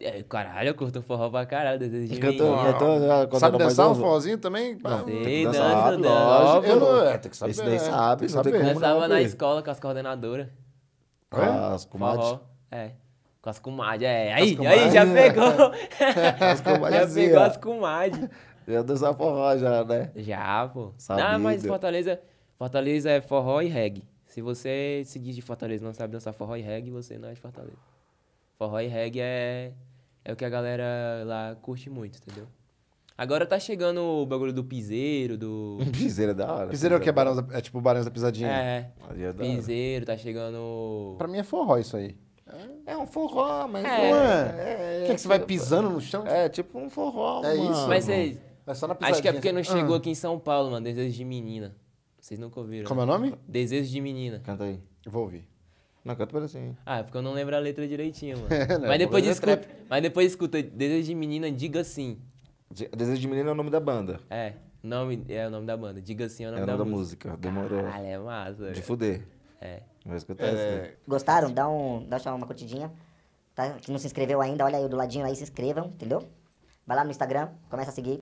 É, caralho, eu curto forró pra caralho, desejo de Sabe dançar um forrozinho também? sei, dança, dança. eu não, é, tem que saber. Esse daí né? sabe, sabe. Dançava na escola com as coordenadoras. É. Com as comadres? É. Com as comadres, é. Aí, aí, já pegou. Né? já pegou as comadres. Já dançava forró já, né? Já, pô. Não, mas Fortaleza, Fortaleza é forró e reggae. Se você se diz de Fortaleza não sabe dançar forró e reggae, você não é de Fortaleza. Forró e reggae é, é o que a galera lá curte muito, entendeu? Agora tá chegando o bagulho do piseiro, do. piseiro é da hora. Piseiro é o que? É, barão da, é tipo barões da pisadinha. É. é piseiro, tá chegando. Pra mim é forró isso aí. É um forró, mas. É. é, é, é, é que, é que você vai pisando no chão? É, tipo um forró. É mano. isso. Mas é. é acho que é porque não assim. chegou ah. aqui em São Paulo, mano. desde de menina. Vocês nunca ouviram. Como né? é o nome? Desejos de Menina. Canta aí. Eu vou ouvir. Não, canta por assim. Ah, é porque eu não lembro a letra direitinho, mano. não, é mas, depois escuta, mas depois escuta Desejos de Menina, Diga Sim. Desejo de Menina é o nome da banda. É, nome, é o nome da banda. Diga Sim é o nome, é o nome da, da, música. música. Demorou. Caralho, é massa. De fuder. É. Vai escutar é. Gostaram? Dá, um, dá uma curtidinha. Tá? Que não se inscreveu ainda, olha aí do ladinho aí, se inscrevam, entendeu? Vai lá no Instagram, começa a seguir.